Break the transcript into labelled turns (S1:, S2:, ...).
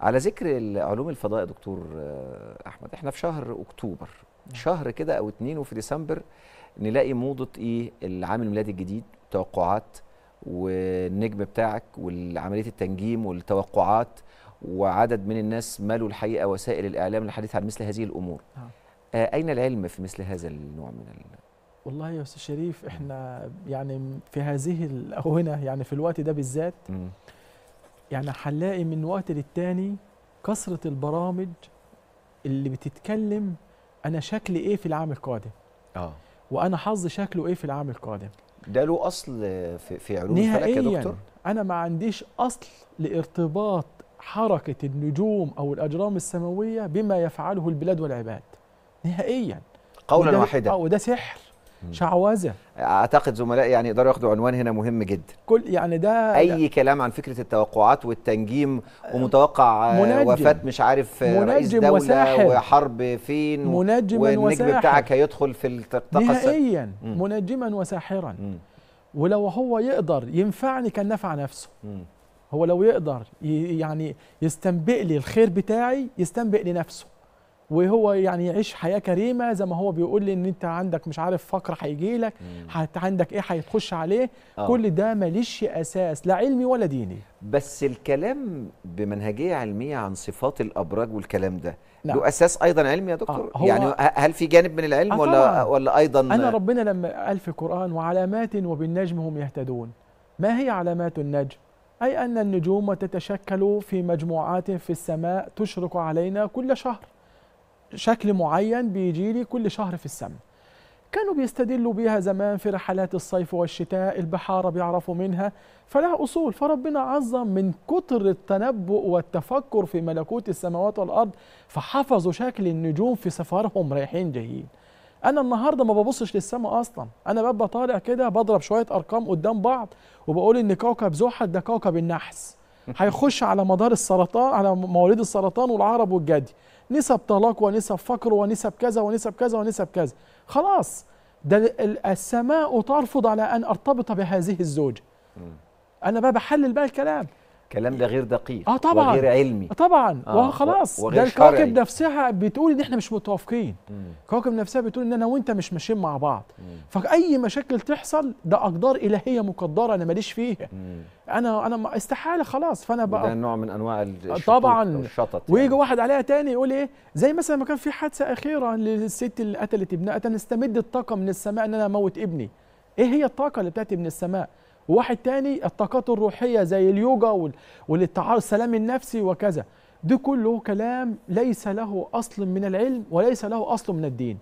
S1: على ذكر علوم الفضاء يا دكتور آه، احمد احنا في شهر اكتوبر نعم. شهر كده او اتنين وفي ديسمبر نلاقي موضه ايه العام الميلادي الجديد توقعات والنجم بتاعك وعمليه التنجيم والتوقعات وعدد من الناس مالوا الحقيقه وسائل الاعلام للحديث عن مثل هذه الامور نعم. آه اين العلم في مثل هذا النوع من ال...
S2: والله يا استاذ شريف احنا يعني في هذه الاونه يعني في الوقت ده بالذات يعني هنلاقي من وقت للتاني كثرة البرامج اللي بتتكلم أنا شكلي إيه في العام القادم آه. وأنا حظي شكله إيه في العام القادم
S1: ده له أصل في, في علوم الفلك يا دكتور؟
S2: أنا ما عنديش أصل لارتباط حركة النجوم أو الأجرام السماوية بما يفعله البلاد والعباد نهائيا
S1: قولا واحدا آه،
S2: وده سحر شعوذه
S1: اعتقد زملائي يعني يقدروا ياخدوا عنوان هنا مهم جدا
S2: كل يعني ده اي ده يعني
S1: كلام عن فكره التوقعات والتنجيم ومتوقع وفاه مش عارف رئيس دوله وساحر وحرب فين منجم والنجم وساحر بتاعك هيدخل في الطاقه نهائيا
S2: منجما وساحرا م. ولو هو يقدر ينفعني كان نفع نفسه م. هو لو يقدر يعني يستنبئ لي الخير بتاعي يستنبئ لنفسه وهو يعني يعيش حياه كريمه زي ما هو بيقول لي ان انت عندك مش عارف فقر هيجي لك عندك ايه هتخش عليه آه. كل ده ماليش اساس لا علمي ولا ديني
S1: بس الكلام بمنهجيه علميه عن صفات الابراج والكلام ده له نعم. اساس ايضا علمي يا دكتور آه يعني هل في جانب من العلم آه ولا ولا ايضا انا ربنا
S2: لما قال في القران وعلامات وبالنجم هم يهتدون ما هي علامات النجم أي أن النجوم تتشكل في مجموعات في السماء تشرق علينا كل شهر شكل معين بيجي لي كل شهر في السنة كانوا بيستدلوا بيها زمان في رحلات الصيف والشتاء البحارة بيعرفوا منها فلها أصول فربنا عظم من كتر التنبؤ والتفكر في ملكوت السماوات والأرض فحفظوا شكل النجوم في سفرهم رايحين جايين أنا النهاردة ما ببصش للسماء أصلا أنا ببقى طالع كده بضرب شوية أرقام قدام بعض وبقول إن كوكب زحل ده كوكب النحس هيخش على مدار السرطان على مواليد السرطان والعرب والجدي نسب طلاق ونسب فقر ونسب كذا ونسب كذا ونسب كذا خلاص ده السماء ترفض على أن أرتبط بهذه الزوجة أنا بقى بحلل بقى الكلام الكلام ده غير دقيق اه طبعا وغير علمي آه طبعا آه وخلاص ده الكواكب شرعي. نفسها بتقول ان احنا مش متوافقين الكواكب نفسها بتقول ان انا وانت مش ماشيين مع بعض مم. فاي مشاكل تحصل ده اقدار الهيه مقدره انا ماليش فيها مم. انا انا استحاله خلاص فانا بقى ده
S1: نوع من انواع آه، الشطط طبعا
S2: الشطط يعني. ويجي واحد عليها تاني يقول ايه زي مثلا ما كان في حادثه اخيره للست اللي قتلت ابنها انا استمد الطاقه من السماء ان انا اموت ابني ايه هي الطاقه اللي بتاتي من السماء وواحد تاني الطاقات الروحيه زي اليوجا والاتعار السلام النفسي وكذا ده كله كلام ليس له اصل من العلم وليس له اصل من الدين